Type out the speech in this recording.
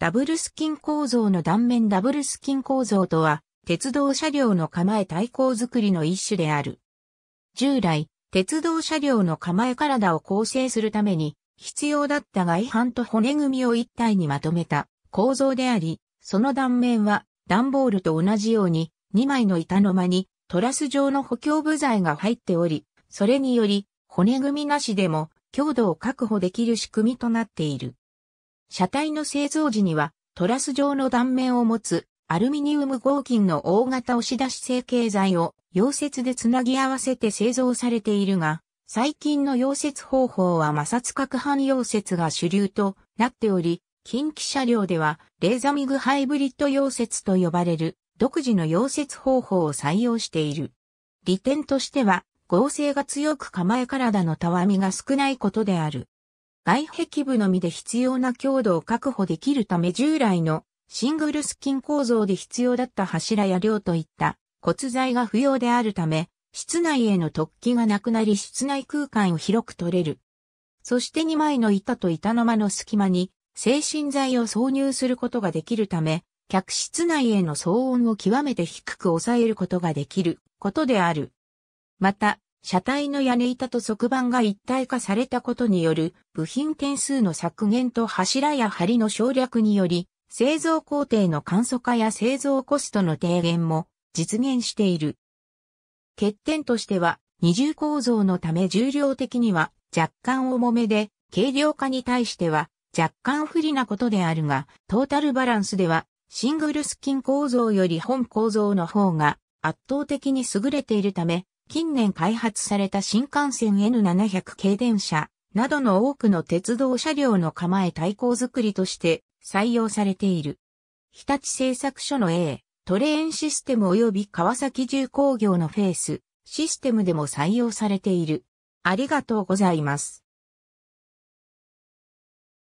ダブルスキン構造の断面ダブルスキン構造とは、鉄道車両の構え対抗作りの一種である。従来、鉄道車両の構え体を構成するために、必要だった外反と骨組みを一体にまとめた構造であり、その断面は段ボールと同じように2枚の板の間にトラス状の補強部材が入っており、それにより骨組みなしでも強度を確保できる仕組みとなっている。車体の製造時には、トラス状の断面を持つ、アルミニウム合金の大型押し出し成形材を溶接でつなぎ合わせて製造されているが、最近の溶接方法は摩擦攪拌溶接が主流となっており、近畿車両ではレーザミグハイブリッド溶接と呼ばれる独自の溶接方法を採用している。利点としては合成が強く構え体のたわみが少ないことである。外壁部のみで必要な強度を確保できるため従来のシングルスキン構造で必要だった柱や梁といった骨材が不要であるため、室内への突起がなくなり室内空間を広く取れる。そして2枚の板と板の間の隙間に精神剤を挿入することができるため、客室内への騒音を極めて低く抑えることができることである。また、車体の屋根板と側板が一体化されたことによる部品点数の削減と柱や梁の省略により、製造工程の簡素化や製造コストの低減も実現している。欠点としては、二重構造のため重量的には若干重めで、軽量化に対しては若干不利なことであるが、トータルバランスではシングルスキン構造より本構造の方が圧倒的に優れているため、近年開発された新幹線 N700 系電車などの多くの鉄道車両の構え対抗づくりとして採用されている。日立製作所の A、トレーンシステム及び川崎重工業のフェース、システムでも採用されている。ありがとうございます。